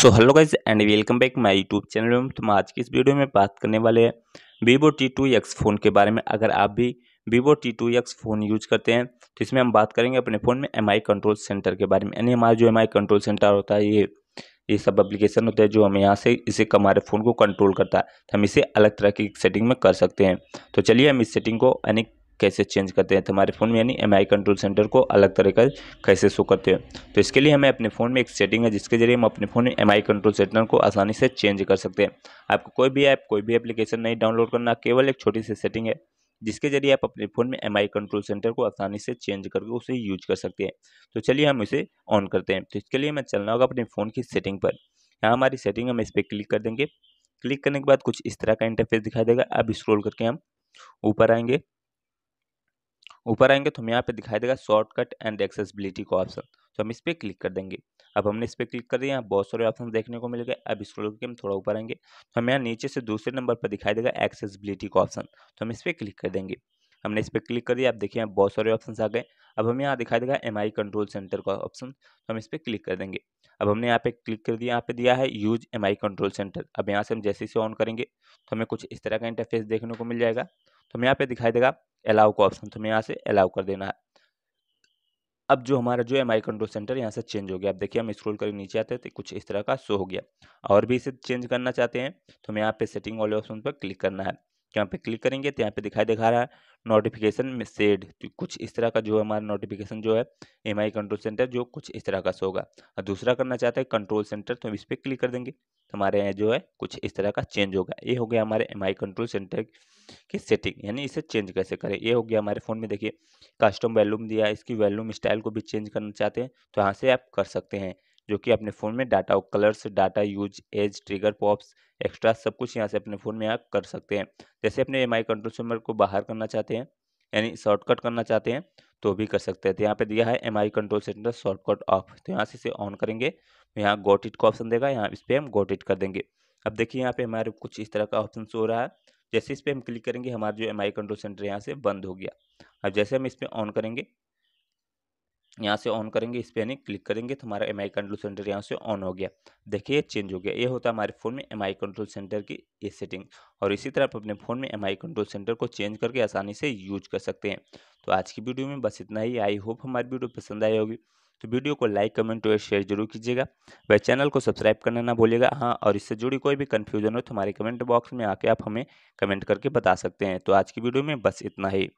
so hello guys and welcome back my YouTube channel में तो आज की इस वीडियो में बात करने वाले हैं Vivo T two X phone के बारे में अगर आप भी Vivo T two X phone use करते हैं तो इसमें हम बात करेंगे अपने फ़ोन में एम आई कंट्रोल सेंटर के बारे में यानी हमारा जो एम आई कंट्रोल सेंटर होता है ये ये सब एप्लीकेशन होता है जो हम यहाँ से इसे हमारे फ़ोन को कंट्रोल करता है तो हम इसे अलग तरह की सेटिंग में कर सकते हैं तो चलिए हम इस सेटिंग को यानी कैसे चेंज करते हैं तो हमारे फ़ोन में यानी एम कंट्रोल सेंटर को अलग तरह का कैसे शो करते हैं तो इसके लिए हमें अपने फ़ोन में एक सेटिंग है जिसके जरिए हम अपने फ़ोन में एम कंट्रोल सेंटर को आसानी से चेंज कर सकते हैं आपको कोई भी ऐप कोई भी एप्लीकेशन नहीं डाउनलोड करना केवल एक छोटी सी सेटिंग है जिसके जरिए आप अपने फ़ोन में एम कंट्रोल सेंटर को आसानी से चेंज करके उसे यूज कर सकते हैं तो चलिए हम इसे ऑन करते हैं तो इसके लिए हमें चलना होगा अपने फ़ोन की सेटिंग पर यहाँ हमारी सेटिंग हम इस पर क्लिक कर देंगे क्लिक करने के बाद कुछ इस तरह का इंटरफेस दिखाई देगा अब स्क्रॉल करके हम ऊपर आएंगे ऊपर आएंगे तो हम यहाँ पे दिखाई देगा शॉर्टकट एंड एक्सेसिबिलिटी का ऑप्शन तो हम इस पर क्लिक कर देंगे अब हमने इस पर क्लिक कर दिया बहुत सारे ऑप्शन देखने को मिल गए अब स्क्रोल करके हम थोड़ा ऊपर आएंगे तो हमें यहाँ नीचे से दूसरे नंबर पर दिखाई देगा एक्सेसिबिलिटी का ऑप्शन तो हम इस पर क्लिक कर देंगे हमने इस पर क्लिक कर दिया आप देखिए यहाँ बहुत सारे ऑप्शन आ गए अब हमें यहाँ दिखाई देगा एम कंट्रोल सेंटर का ऑप्शन तो हम इस पर क्लिक कर देंगे अब हमने यहाँ पे क्लिक कर दिया यहाँ पे दिया है यूज एम कंट्रोल सेंटर अब यहाँ से हम जैसे इसे ऑन करेंगे तो हमें कुछ इस तरह का इंटरफेस देखने को मिल जाएगा तो हमें यहाँ पे दिखाई देगा अलाउ का ऑप्शन तुम्हें यहाँ से अलाउ कर देना है अब जो हमारा जो एम आई कंट्रोल सेंटर यहाँ से चेंज हो गया अब देखिए हम स्क्रॉल करके नीचे आते हैं तो कुछ इस तरह का शो हो गया और भी इसे चेंज करना चाहते हैं तो हमें यहाँ पे सेटिंग वाले ऑप्शन पर क्लिक करना है यहाँ पे क्लिक करेंगे तो यहाँ पे दिखाई दिखा रहा है नोटिफिकेशन मेसेड तो कुछ इस तरह का जो हमारा नोटिफिकेशन जो है एम आई कंट्रोल सेंटर जो कुछ इस तरह का शो होगा और दूसरा करना चाहते हैं कंट्रोल सेंटर तो हम इस पर क्लिक कर देंगे तो हमारे यहाँ जो है कुछ इस तरह का चेंज होगा ये हो गया हमारे एम आई कंट्रोल सेंटर की सेटिंग यानी इसे चेंज कैसे करें ये हो गया हमारे फ़ोन में देखिए कस्टम वैल्यूम दिया इसकी वैल्यूम स्टाइल को भी चेंज करना चाहते हैं तो यहाँ से आप कर सकते हैं जो कि अपने फ़ोन में डाटा और colours data use edge trigger pops extra सब कुछ यहाँ से अपने फ़ोन में आप कर सकते हैं जैसे अपने एम आई कंट्रोल को बाहर करना चाहते हैं यानी शॉर्टकट करना चाहते हैं तो भी कर सकते हैं तो यहाँ पे दिया है M I control center shortcut off तो यहाँ से इसे ऑन करेंगे यहाँ गोट इट का ऑप्शन देगा यहाँ इस पर हम गोट इट कर देंगे अब देखिए यहाँ पे हमारे कुछ इस तरह का ऑप्शन हो रहा है जैसे इस पर हम क्लिक करेंगे हमारा जो एम आई कंट्रोल सेंटर यहाँ से बंद हो गया अब जैसे हम इस पर ऑन करेंगे यहाँ से ऑन करेंगे इस पर यानी क्लिक करेंगे तो हमारा एम आई कंट्रोल सेंटर यहाँ से ऑन हो गया देखिए चेंज हो गया ये होता है हमारे फ़ोन में एम आई कंट्रोल सेंटर की ये सेटिंग और इसी तरह आप अपने फ़ोन में एम आई कंट्रोल सेंटर को चेंज करके आसानी से यूज कर सकते हैं तो आज की वीडियो में बस इतना ही आई होप हमारी वीडियो पसंद आई होगी तो वीडियो को लाइक कमेंट और शेयर जरूर कीजिएगा वह चैनल को सब्सक्राइब करना ना भूलिएगा हाँ और इससे जुड़ी कोई भी कन्फ्यूजन हो तो हमारे कमेंट बॉक्स में आके आप हमें कमेंट करके बता सकते हैं तो आज की वीडियो में बस इतना ही